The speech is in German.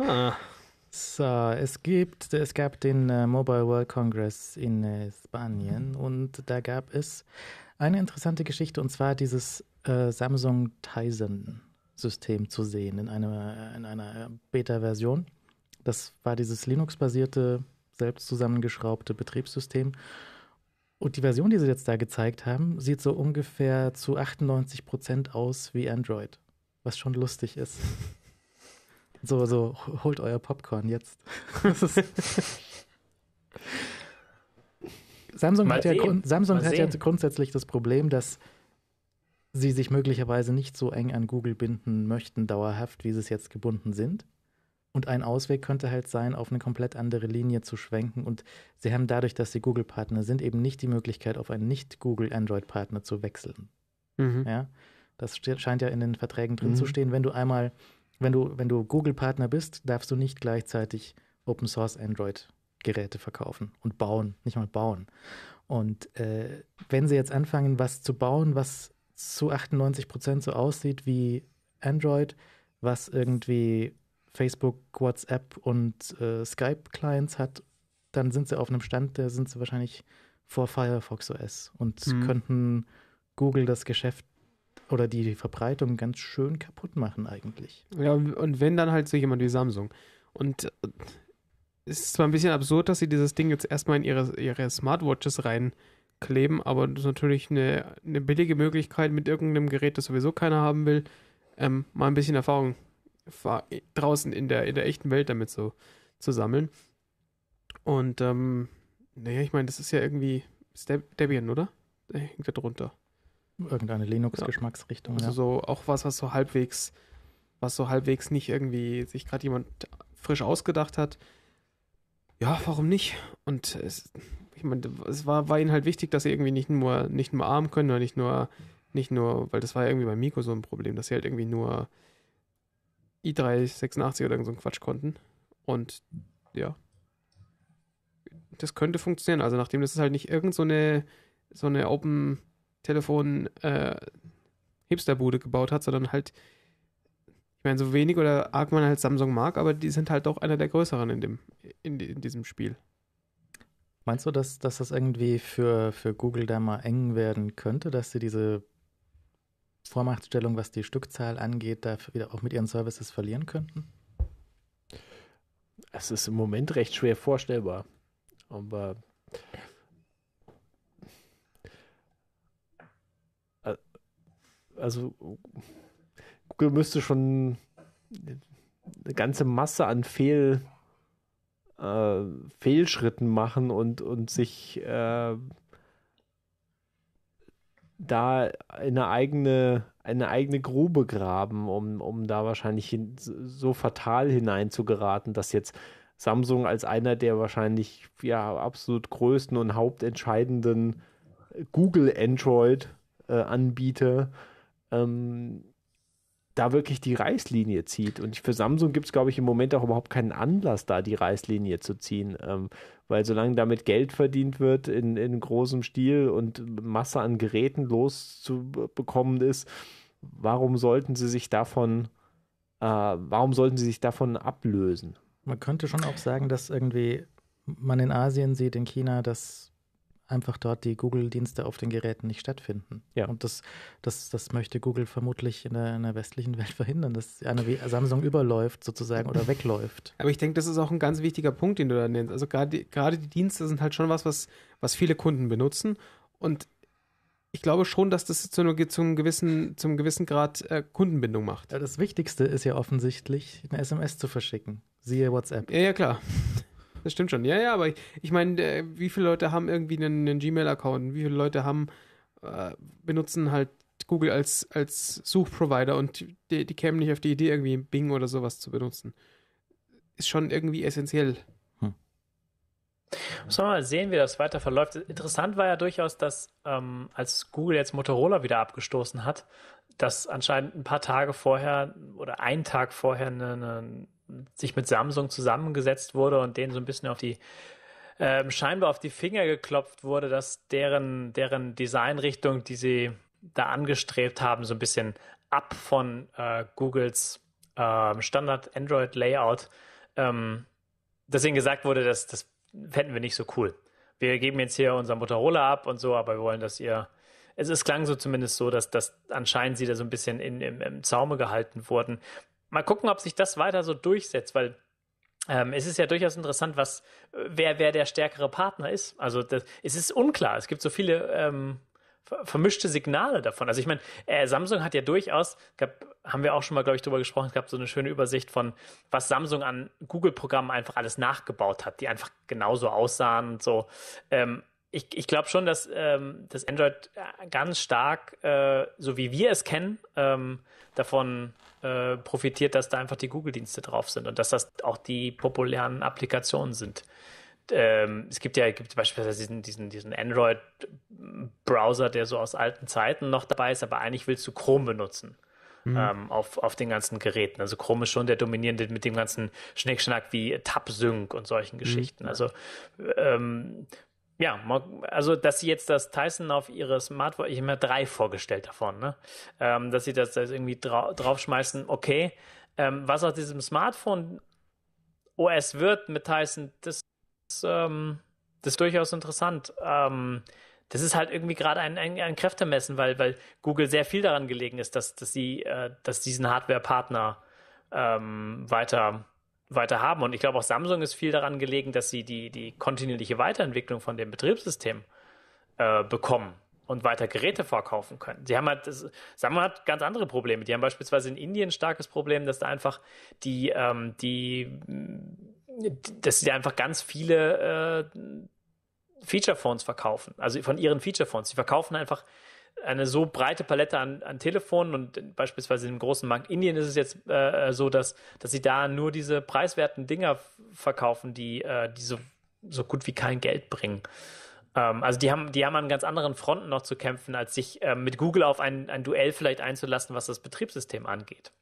Ah. So, es gibt, es gab den äh, Mobile World Congress in äh, Spanien mhm. und da gab es eine interessante Geschichte und zwar dieses äh, Samsung Tizen System zu sehen in einer, in einer äh, Beta-Version. Das war dieses Linux-basierte, selbst zusammengeschraubte Betriebssystem. Und die Version, die sie jetzt da gezeigt haben, sieht so ungefähr zu 98 Prozent aus wie Android, was schon lustig ist. So, so, holt euer Popcorn jetzt. Samsung, hat ja, Samsung hat ja, grundsätzlich das Problem, dass sie sich möglicherweise nicht so eng an Google binden möchten, dauerhaft, wie sie es jetzt gebunden sind. Und ein Ausweg könnte halt sein, auf eine komplett andere Linie zu schwenken. Und sie haben dadurch, dass sie Google-Partner sind, eben nicht die Möglichkeit, auf einen Nicht-Google-Android-Partner zu wechseln. Mhm. Ja? Das scheint ja in den Verträgen drin mhm. zu stehen. Wenn du einmal wenn du, wenn du Google-Partner bist, darfst du nicht gleichzeitig Open Source Android Geräte verkaufen und bauen, nicht mal bauen. Und äh, wenn sie jetzt anfangen, was zu bauen, was zu 98 Prozent so aussieht wie Android, was irgendwie Facebook, WhatsApp und äh, Skype-Clients hat, dann sind sie auf einem Stand, da sind sie wahrscheinlich vor Firefox OS und hm. könnten Google das Geschäft oder die Verbreitung ganz schön kaputt machen eigentlich. Ja, und wenn dann halt so jemand wie Samsung. Und äh, es ist zwar ein bisschen absurd, dass sie dieses Ding jetzt erstmal in ihre, ihre Smartwatches reinkleben, aber das ist natürlich eine, eine billige Möglichkeit mit irgendeinem Gerät, das sowieso keiner haben will, ähm, mal ein bisschen Erfahrung draußen in der, in der echten Welt damit so zu sammeln. Und ähm, naja, ich meine, das ist ja irgendwie Debian, oder? Da äh, hängt da drunter irgendeine Linux-Geschmacksrichtung. Also ja. so auch was, was so halbwegs, was so halbwegs nicht irgendwie sich gerade jemand frisch ausgedacht hat. Ja, warum nicht? Und es, ich meine, es war, war ihnen halt wichtig, dass sie irgendwie nicht nur, nicht nur arm können oder nicht nur, nicht nur, weil das war ja irgendwie bei Miko so ein Problem, dass sie halt irgendwie nur i386 oder irgend so ein Quatsch konnten. Und ja. Das könnte funktionieren. Also nachdem das ist halt nicht irgend so eine, so eine Open, Telefon äh, Hipsterbude gebaut hat, sondern halt, ich meine, so wenig oder arg man halt Samsung mag, aber die sind halt doch einer der größeren in, dem, in, in diesem Spiel. Meinst du, dass, dass das irgendwie für, für Google da mal eng werden könnte, dass sie diese Vormachtstellung, was die Stückzahl angeht, da wieder auch mit ihren Services verlieren könnten? Es ist im Moment recht schwer vorstellbar. Aber also Google müsste schon eine ganze Masse an Fehl, äh, Fehlschritten machen und, und sich äh, da eine eigene, eine eigene Grube graben, um, um da wahrscheinlich hin, so fatal hinein zu geraten, dass jetzt Samsung als einer der wahrscheinlich ja absolut größten und hauptentscheidenden Google Android äh, Anbieter äh, ähm, da wirklich die Reißlinie zieht. Und für Samsung gibt es, glaube ich, im Moment auch überhaupt keinen Anlass, da die Reißlinie zu ziehen. Ähm, weil solange damit Geld verdient wird in, in großem Stil und Masse an Geräten loszubekommen ist, warum sollten sie sich davon, äh, warum sollten sie sich davon ablösen? Man könnte schon auch sagen, dass irgendwie man in Asien sieht, in China, dass einfach dort die Google-Dienste auf den Geräten nicht stattfinden. Ja. Und das, das, das möchte Google vermutlich in der, in der westlichen Welt verhindern, dass eine Samsung überläuft sozusagen oder wegläuft. Aber ich denke, das ist auch ein ganz wichtiger Punkt, den du da nennst. Also gerade, gerade die Dienste sind halt schon was, was, was viele Kunden benutzen. Und ich glaube schon, dass das zu einem, zum, gewissen, zum gewissen Grad äh, Kundenbindung macht. Ja, das Wichtigste ist ja offensichtlich, eine SMS zu verschicken. Siehe WhatsApp. Ja, ja klar. Das stimmt schon. Ja, ja, aber ich, ich meine, äh, wie viele Leute haben irgendwie einen, einen Gmail-Account? Wie viele Leute haben, äh, benutzen halt Google als, als Suchprovider und die, die kämen nicht auf die Idee, irgendwie Bing oder sowas zu benutzen. Ist schon irgendwie essentiell. Hm. Müssen wir mal sehen, wie das weiter verläuft. Interessant war ja durchaus, dass ähm, als Google jetzt Motorola wieder abgestoßen hat, dass anscheinend ein paar Tage vorher oder einen Tag vorher eine, eine sich mit Samsung zusammengesetzt wurde und denen so ein bisschen auf die ähm, scheinbar auf die Finger geklopft wurde, dass deren, deren Designrichtung, die sie da angestrebt haben, so ein bisschen ab von äh, Googles äh, Standard Android Layout, ähm, ihnen gesagt wurde, dass das fänden wir nicht so cool. Wir geben jetzt hier unser Motorola ab und so, aber wir wollen, dass ihr. Es, es klang so zumindest so, dass das anscheinend sie da so ein bisschen in, im, im Zaume gehalten wurden mal gucken, ob sich das weiter so durchsetzt, weil ähm, es ist ja durchaus interessant, was äh, wer wer der stärkere Partner ist. Also das, es ist unklar. Es gibt so viele ähm, vermischte Signale davon. Also ich meine, äh, Samsung hat ja durchaus, gab, haben wir auch schon mal, glaube ich, darüber gesprochen, es gab so eine schöne Übersicht von, was Samsung an Google-Programmen einfach alles nachgebaut hat, die einfach genauso aussahen und so. Ähm, ich, ich glaube schon, dass ähm, das Android äh, ganz stark, äh, so wie wir es kennen, ähm, davon äh, profitiert, dass da einfach die Google-Dienste drauf sind und dass das auch die populären Applikationen sind. Ähm, es gibt ja gibt beispielsweise diesen, diesen, diesen Android-Browser, der so aus alten Zeiten noch dabei ist, aber eigentlich willst du Chrome benutzen. Mhm. Ähm, auf, auf den ganzen Geräten. Also Chrome ist schon der dominierende mit dem ganzen Schnickschnack wie Tab-Sync und solchen mhm. Geschichten. Also ähm, ja, also dass sie jetzt das Tyson auf ihre Smartphone, ich habe mir drei vorgestellt davon, ne? Ähm, dass sie das, das irgendwie dra draufschmeißen, okay. Ähm, was aus diesem Smartphone OS wird mit Tyson, das, das, ähm, das ist durchaus interessant. Ähm, das ist halt irgendwie gerade ein, ein, ein, Kräftemessen, weil, weil Google sehr viel daran gelegen ist, dass, dass sie äh, dass diesen Hardware-Partner ähm, weiter weiter haben. Und ich glaube, auch Samsung ist viel daran gelegen, dass sie die, die kontinuierliche Weiterentwicklung von dem Betriebssystem äh, bekommen und weiter Geräte verkaufen können. Sie haben halt, das, Samsung hat ganz andere Probleme. Die haben beispielsweise in Indien ein starkes Problem, dass da einfach die, ähm, die, mm, dass sie einfach ganz viele äh, Feature-Phones verkaufen, also von ihren Feature-Phones. Sie verkaufen einfach eine so breite Palette an, an Telefonen und beispielsweise im großen Markt Indien ist es jetzt äh, so, dass, dass sie da nur diese preiswerten Dinger verkaufen, die, äh, die so, so gut wie kein Geld bringen. Ähm, also die haben, die haben an ganz anderen Fronten noch zu kämpfen, als sich äh, mit Google auf ein, ein Duell vielleicht einzulassen, was das Betriebssystem angeht.